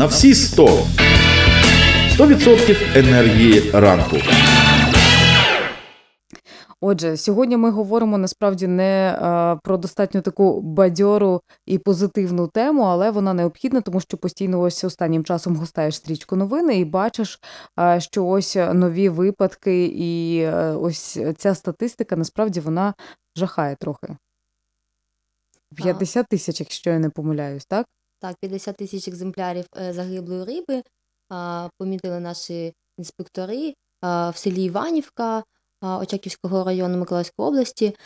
на всі 100. 100% енергії ранку. Отже, сьогодні ми говоримо насправді не а, е, про достатньо таку бадьору і позитивну тему, але вона необхідна, тому що постійно ось останнім часом гостаєш стрічку новини і бачиш, а, е, що ось нові випадки, і а, е, ось ця статистика насправді вона жахає трохи. 50 тисяч, якщо я не помиляюсь, так? Так, 50 тисяч екземплярів е, загиблої риби помітили наші інспектори в селі Іванівка Очаківського району Миколаївської області.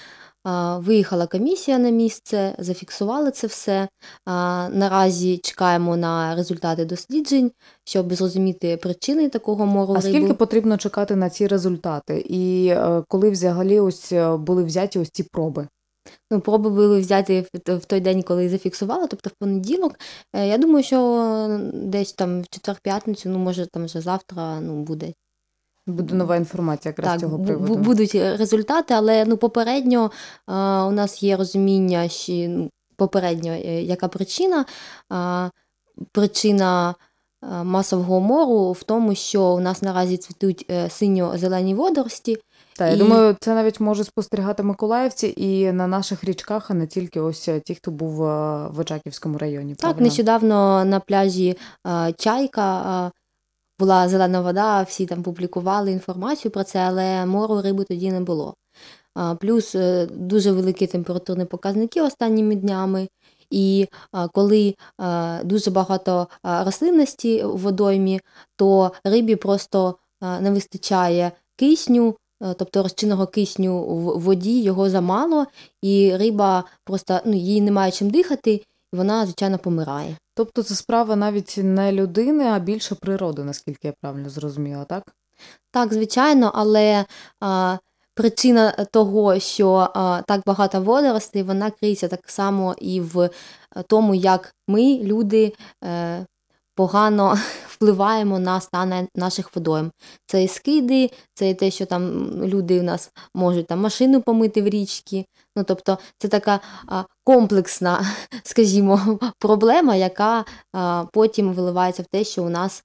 Виїхала комісія на місце, зафіксували це все. Наразі чекаємо на результати досліджень, щоб зрозуміти причини такого мору. А скільки потрібно чекати на ці результати? І е, коли взагалі ось е, були взяті ось ці проби? ну, проби взяти в той день, коли зафіксувала, тобто в понеділок. Е, я думаю, що десь там в четвер-п'ятницю, ну може там вже завтра ну, буде. Буде нова інформація якраз так, цього приводу. Будуть результати, але ну попередньо е, у нас є розуміння, що ну, попередньо е, яка причина. Причина Е, масового мору в тому, що у нас наразі цвітуть е, синьо-зелені водорості. Та я і... думаю, це навіть може спостерігати миколаївці і на наших річках, а не тільки ось е, ті, хто був в Очаківському районі. Правильно? Так, нещодавно на пляжі Чайка. Була зелена вода, всі там публікували інформацію про це, але мору риби тоді не було. Плюс дуже великі температурні показники останніми днями, і е, коли е, дуже багато е, рослинності в водоймі, то рибі просто не вистачає кисню, тобто розчинного кисню в воді, його замало, і риба просто ну, їй немає чим дихати, і вона, звичайно, помирає. Тобто це справа навіть не людини, а більше природи, наскільки я правильно зрозуміла, так? Так, звичайно, але причина того, що так багато водоростей, вона криється так само і в е, тому, як ми, люди, е, погано впливаємо на стан наших водойм. Це і скиди, це і те, що там люди у нас можуть там машину помити в річці. Ну, Тобто це така комплексна, скажімо, проблема, яка потім виливається в те, що у нас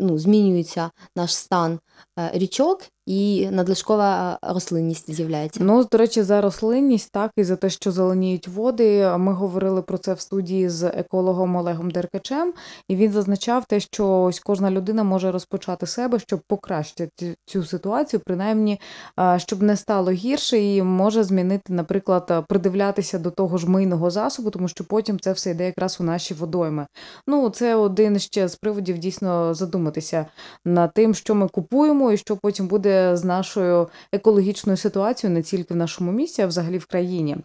ну, змінюється наш стан е, річок, і надлишкова рослинність з'являється. Ну, до речі, за рослинність, так і за те, що зеленіють води. Ми говорили про це в студії з екологом Олегом Деркачем, і він зазначав те, що ось кожна людина може розпочати себе, щоб покращити цю ситуацію, принаймні щоб не стало гірше, і може змінити, наприклад, придивлятися до того ж мийного засобу, тому що потім це все йде якраз у наші водойми. Ну, це один ще з приводів дійсно задуматися над тим, що ми купуємо, і що потім буде з нашою екологічною ситуацією не тільки в нашому місті, а взагалі в країні.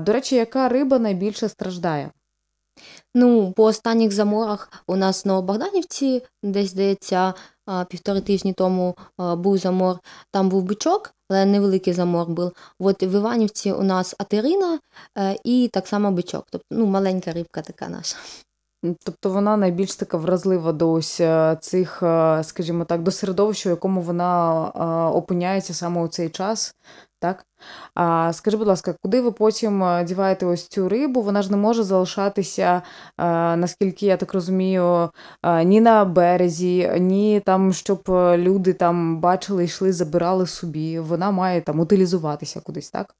До речі, яка риба найбільше страждає? Ну, по останніх заморах у нас в Новобогданівці, десь здається, півтори тижні тому був замор, там був бичок, але невеликий замор був. От в Іванівці у нас Атерина е, і так само бичок, тобто ну, маленька рибка така наша. Тобто вона найбільш така вразлива до ось е, цих, е, скажімо так, до середовища, в якому вона е, опиняється саме у цей час. Так? А Скажи, будь ласка, куди ви потім діваєте ось цю рибу? Вона ж не може залишатися, наскільки я так розумію, ні на березі, ні там, щоб люди там бачили, йшли, забирали собі. Вона має там утилізуватися кудись, так?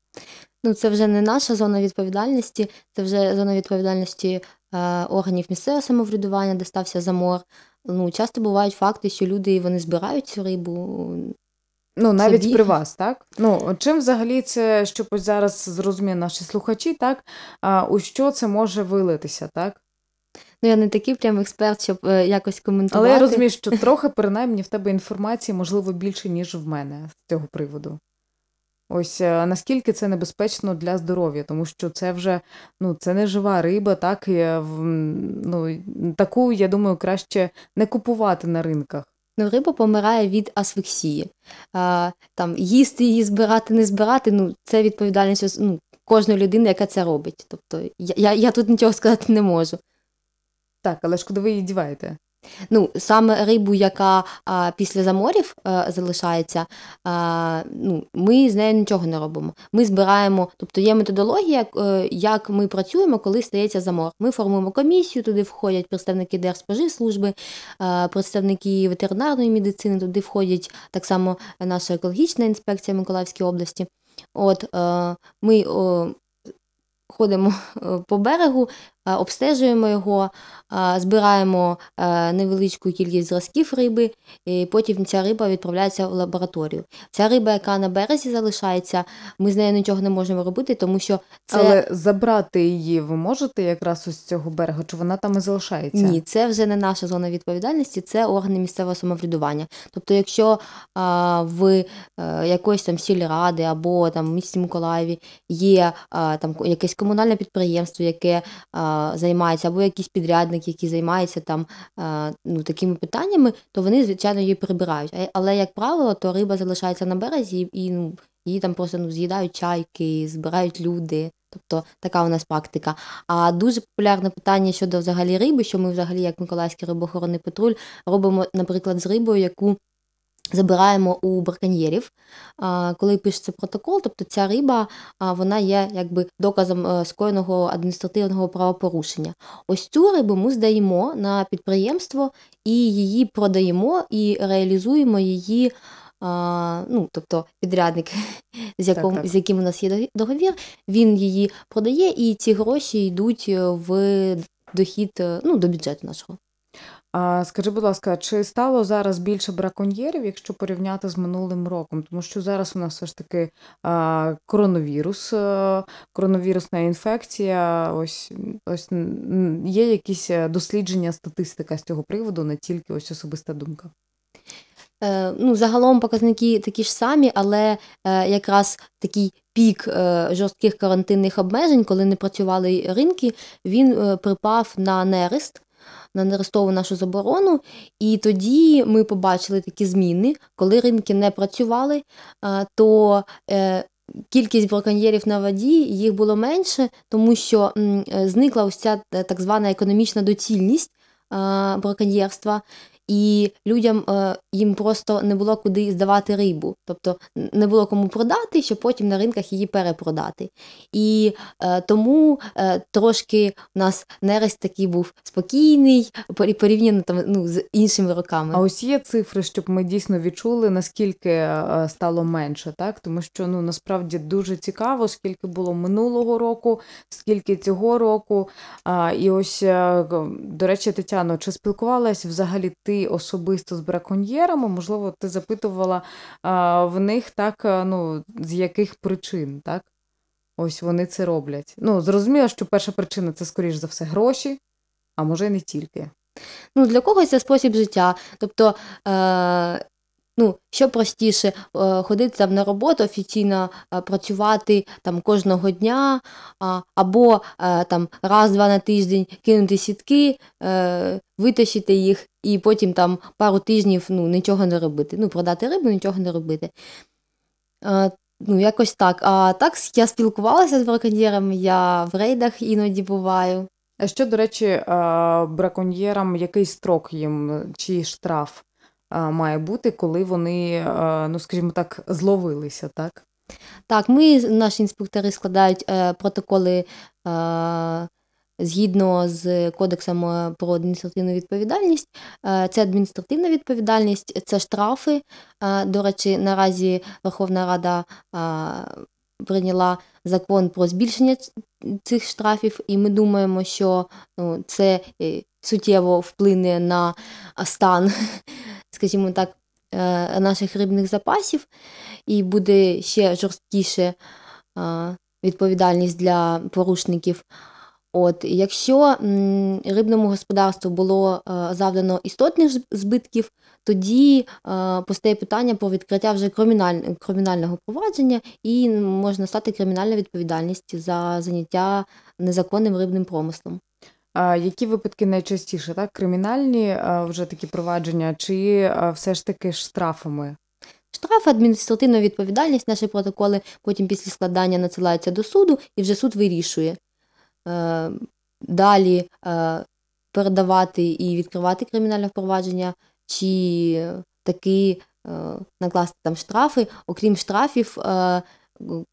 Ну, це вже не наша зона відповідальності, це вже зона відповідальності Е, органів місцевого самоврядування, де стався замор. Ну, Часто бувають факти, що люди вони збирають цю рибу. Ну, навіть собі. при вас, так? Ну, чим взагалі це, щоб ось зараз зрозуміли наші слухачі, так? А, У що це може вилитися, так? Ну, я не такий прям експерт, щоб е, якось коментувати. Але я розумію, що трохи, принаймні, в тебе інформації, можливо, більше, ніж в мене з цього приводу. Ось е, наскільки це небезпечно для здоров'я, тому що це вже ну це не жива риба, так і, е, ну таку, я думаю, краще не купувати на ринках. Ну, риба помирає від асфіксії. А, Там їсти її збирати, не збирати. Ну це відповідальність ну, кожної людини, яка це робить. Тобто я, я, я тут нічого сказати не можу. Так, але ж ви її діваєте? Ну, саме рибу, яка а, після заморів а, е, залишається, а, ну, ми з нею нічого не робимо. Ми збираємо, тобто є методологія, е, як ми працюємо, коли стається замор. Ми формуємо комісію, туди входять представники Держспоживслужби, е, представники ветеринарної медицини, туди входять так само наша екологічна інспекція Миколаївської області. От ми ходимо по берегу, Е, обстежуємо його, е, збираємо е, невеличку кількість зразків риби, і потім ця риба відправляється в лабораторію. Ця риба, яка на березі залишається, ми з нею нічого не можемо робити, тому що це. Але забрати її ви можете якраз ось з цього берега, чи вона там і залишається? Ні, це вже не наша зона відповідальності, це органи місцевого самоврядування. Тобто, якщо в якоїсь там сільради або там в місті Миколаєві є там якесь комунальне підприємство, яке займається, або якийсь підрядник, який займається там е, ну, такими питаннями, то вони, звичайно, її прибирають. Е, але, як правило, то риба залишається на березі і ну, її там просто ну, з'їдають чайки, збирають люди. Тобто така у нас практика. А дуже популярне питання щодо взагалі риби, що ми взагалі, як Миколаївський рибоохоронний патруль, робимо, наприклад, з рибою, яку забираємо у браконьєрів. Коли пишеться протокол, тобто ця риба вона є якби доказом е, скоєного адміністративного правопорушення. Ось цю рибу ми здаємо на підприємство і її продаємо і реалізуємо її а, Ну, Тобто підрядник, з яком, так, так. з яким у нас є договір, він її продає, і ці гроші йдуть е, в дохід е, ну, до бюджету нашого. А Скажи, будь ласка, чи стало зараз більше браконьєрів, якщо порівняти з минулим роком? Тому що зараз у нас все ж таки коронавірус, е, коронавірусна інфекція. Ось ось є якісь е, дослідження, статистика з цього приводу, не тільки ось особиста думка. Е, ну, Загалом показники такі ж самі, але якраз такий пік жорстких карантинних обмежень, коли не працювали ринки, він припав на нерест на нерестову нашу заборону. І тоді ми побачили такі зміни, коли ринки не працювали, то е, Кількість браконьєрів на воді їх було менше, тому що е, зникла ось ця е, так звана економічна доцільність браконьєрства і людям е, їм просто не було куди здавати рибу, тобто не було кому продати, щоб потім на ринках її перепродати. І е, тому е, трошки у нас нерест такий був спокійний, порівняно там ну, з іншими роками. А ось є цифри, щоб ми дійсно відчули, наскільки стало менше, так тому що ну насправді дуже цікаво, скільки було минулого року, скільки цього року. І ось до речі, Тетяно, чи спілкувалась взагалі ти? особисто з браконьєрами, можливо, ти запитувала а, в них так, ну, з яких причин, так? Ось вони це роблять. Ну, зрозуміло, що перша причина це, скоріш за все, гроші, а може, і не тільки. Ну, Для когось це спосіб життя. Тобто е- Ну, що простіше, е, ходити там на роботу, офіційно е, працювати там кожного дня, або е, там раз-два на тиждень кинути сітки, витащити їх і потім там пару тижнів ну, нічого не робити. Ну, продати рибу, нічого не робити. Ну, якось так. А так я спілкувалася з браконьєрами, я в рейдах іноді буваю. А що, до речі, браконьєрам який строк їм, чи штраф? має бути, коли вони, ну скажімо так, зловилися, так? Так, ми, наші інспектори складають е, протоколи згідно з кодексом е, про адміністративну відповідальність. Е, це адміністративна відповідальність, це штрафи. До речі, наразі Верховна Рада прийняла закон про збільшення цих штрафів, і ми думаємо, що ну, це суттєво вплине на стан скажімо так, е, наших рибних запасів, і буде ще жорсткіше е, відповідальність для порушників. От, Якщо рибному господарству було е, завдано істотних збитків, тоді постає питання про відкриття вже кримінального провадження і можна стати кримінальна відповідальність за заняття незаконним рибним промислом. Які випадки найчастіше? Так, кримінальні е, вже такі провадження, чи е, все ж таки штрафами? Штраф, адміністративна відповідальність, наші протоколи потім після складання надсилаються до суду і вже суд вирішує. Е, далі передавати і відкривати кримінальне впровадження, чи таки накласти там штрафи, окрім штрафів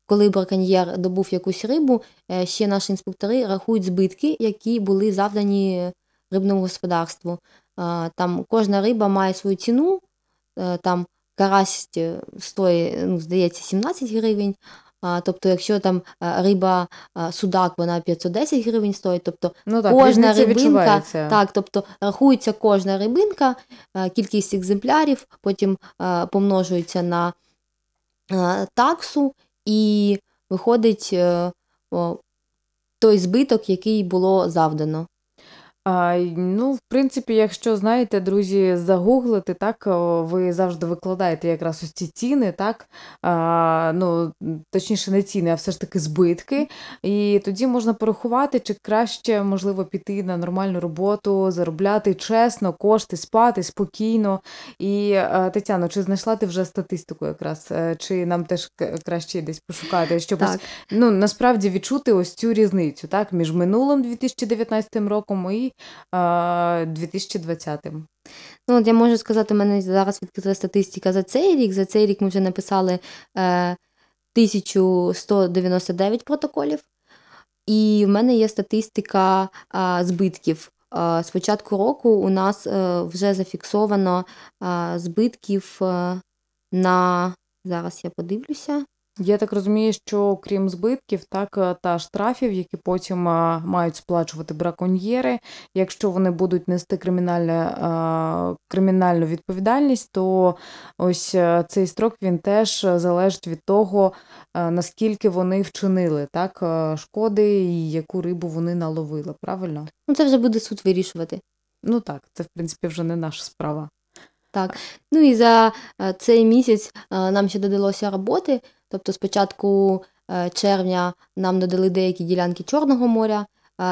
коли браконьєр добув якусь рибу, е, ще наші інспектори рахують збитки, які були завдані рибному господарству. Е, там Кожна риба має свою ціну, е, там карась стоїть, ну, здається, 17 гривень. Тобто, якщо там риба судак, вона 510 гривень стоїть, тобто ну, так, кожна рибинка, так, тобто рахується кожна рибинка, кількість екземплярів, потім помножується на таксу і виходить е, той збиток, який було завдано. А, Ну, в принципі, якщо знаєте, друзі, загуглити, так ви завжди викладаєте якраз ось ці ціни, так а, ну точніше, не ціни, а все ж таки збитки. І тоді можна порахувати, чи краще можливо піти на нормальну роботу, заробляти чесно, кошти, спати спокійно. І е, Тетяно, чи знайшла ти вже статистику, якраз е, чи нам теж краще десь пошукати, щоб так. Ось, ну насправді відчути ось цю різницю, так між минулим 2019 роком і. 2020 е, Ну, от Я можу сказати, у мене зараз відкрита статистика за цей рік. За цей рік ми вже написали е, 1199 протоколів, і в мене є статистика е, збитків. Е, з початку року у нас е, вже зафіксовано е, збитків на зараз я подивлюся. Я так розумію, що крім збитків, так е, та штрафів, які потім е, мають сплачувати браконьєри. Якщо вони будуть нести кримінальну е, кримінальну відповідальність, то ось цей строк він теж залежить від того, наскільки вони вчинили так шкоди і яку рибу вони наловили. Правильно? Ну це вже буде суд вирішувати. Ну так, це в принципі вже не наша справа. Так, ну і за цей місяць нам ще додалося роботи. Тобто, спочатку е, червня нам додали деякі ділянки Чорного моря. Е,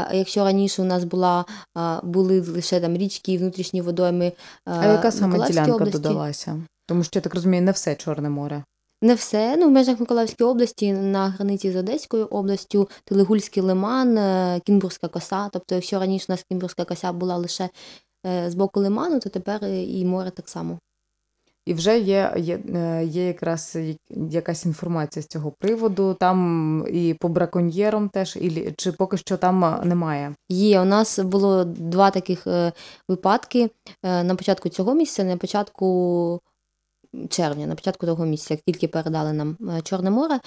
а Якщо раніше у нас була, е, були лише там річки і внутрішні водойми. А яка саме ділянка області? додалася? Тому що я так розумію, не все Чорне море. Не все. Ну, в межах Миколаївської області на границі з Одеською областю, Телегульський лиман, Кінбурська коса. Тобто, якщо раніше у нас Кінбурська коса була лише з боку лиману, то тепер і море так само. І вже є є, е, є якраз якась інформація з цього приводу. Там і по браконьєрам теж, і чи поки що там е, немає. Є у нас було два таких е, випадки на початку цього місяця, на початку. Червня, на початку того місяця, як тільки передали нам Чорне море,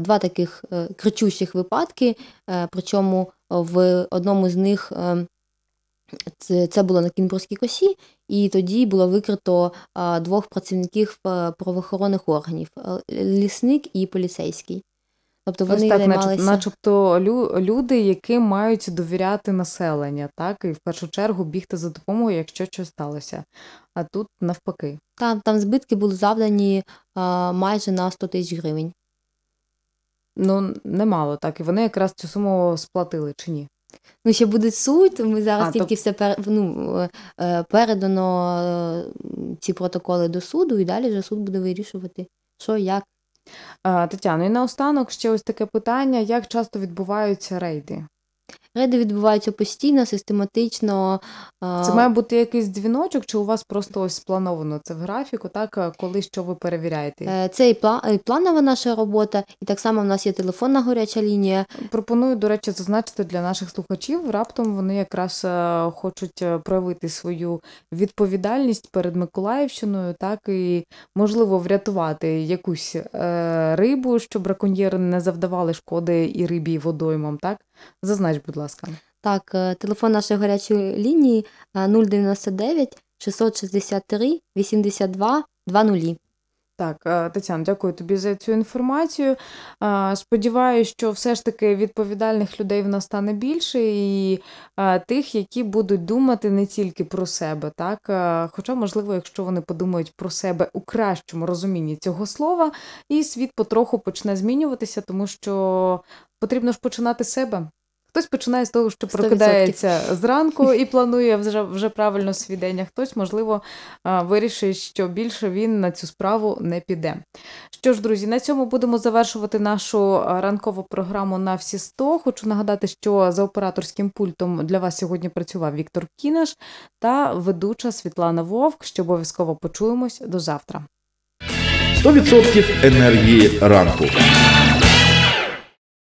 два таких кричущих випадки. Причому в одному з них ем, це це було на Кінбурзькій косі, і тоді було викрито а, двох працівників е, правоохоронних органів: лісник і поліцейський. Тобто вони Ось так, займалися... начебто люди, які мають довіряти населення, так і в першу чергу бігти за допомогою, якщо щось сталося. А тут навпаки, там там збитки були завдані а, майже на 100 тисяч гривень. Ну немало так, і вони якраз цю суму сплатили чи ні? Ну, ще буде суд. Ми зараз а, тільки то... все пер... ну, е, е, передано е, ці протоколи до суду, і далі вже суд буде вирішувати, що як. Тетяно, і наостанок ще ось таке питання: як часто відбуваються рейди? Рейди відбуваються постійно, систематично. Це має бути якийсь дзвіночок, чи у вас просто ось сплановано це в графіку, так е, коли що ви перевіряєте? Е, це і планова наша робота, і так само в нас є телефонна гаряча лінія. Пропоную, до речі, зазначити для наших слухачів. Раптом вони якраз е, хочуть проявити свою відповідальність перед Миколаївщиною, так і можливо врятувати якусь рибу, щоб браконьєри не завдавали шкоди і рибі водоймам. Так зазнач, будь ласка ласка. Так, е, телефон нашої гарячої лінії 099 663 82 20. Так, е, Тетяна, дякую тобі за цю інформацію. Е, Сподіваюся, що все ж таки відповідальних людей в нас стане більше, і тих, які будуть думати не тільки про себе, так хоча, можливо, якщо вони подумають про себе у кращому розумінні цього слова, і світ потроху почне змінюватися, тому що потрібно ж починати себе. Хтось починає з того, що прокидається 100%. зранку і планує вже вже правильно свій день, а хтось, можливо, вирішить, що більше він на цю справу не піде. Що ж, друзі, на цьому будемо завершувати нашу ранкову програму на всі 100. Хочу нагадати, що за операторським пультом для вас сьогодні працював Віктор Кінеш та ведуча Світлана Вовк. Що обов'язково почуємось до завтра. 100% енергії ранку.